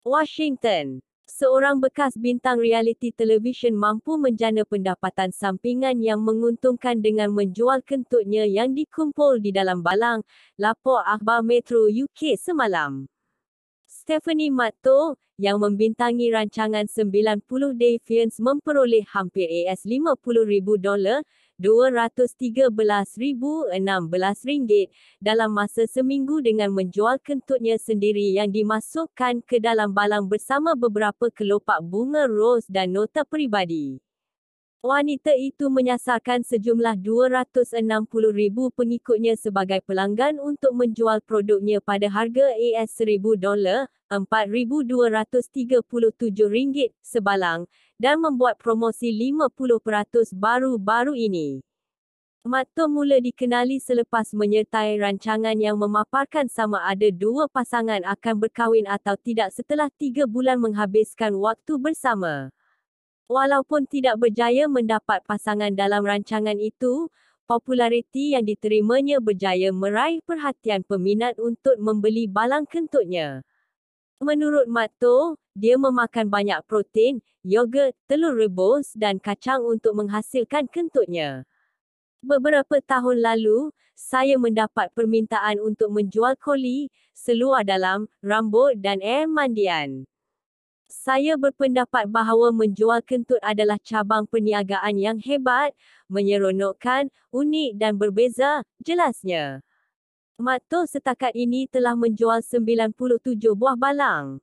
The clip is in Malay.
Washington. Seorang bekas bintang realiti televisyen mampu menjana pendapatan sampingan yang menguntungkan dengan menjual kentutnya yang dikumpul di dalam balang, lapor akhbar Metro UK semalam. Stephanie Matto, yang membintangi rancangan 90 Day Fiance memperoleh hampir AS $50,000, RM213,016 dalam masa seminggu dengan menjual kentutnya sendiri yang dimasukkan ke dalam balang bersama beberapa kelopak bunga ros dan nota peribadi. Wanita itu menyasarkan sejumlah 260 ribu pengikutnya sebagai pelanggan untuk menjual produknya pada harga AS 1000 dolar, 4237 ringgit, sebalang, dan membuat promosi 50% baru-baru ini. Matto mula dikenali selepas menyertai rancangan yang memaparkan sama ada dua pasangan akan berkahwin atau tidak setelah tiga bulan menghabiskan waktu bersama. Walaupun tidak berjaya mendapat pasangan dalam rancangan itu, populariti yang diterimanya berjaya meraih perhatian peminat untuk membeli balang kentutnya. Menurut Matto, dia memakan banyak protein, yogurt, telur rebus dan kacang untuk menghasilkan kentutnya. Beberapa tahun lalu, saya mendapat permintaan untuk menjual koli, seluar dalam, rambut dan air mandian. Saya berpendapat bahawa menjual kentut adalah cabang perniagaan yang hebat, menyeronokkan, unik dan berbeza, jelasnya. Mato setakat ini telah menjual 97 buah balang.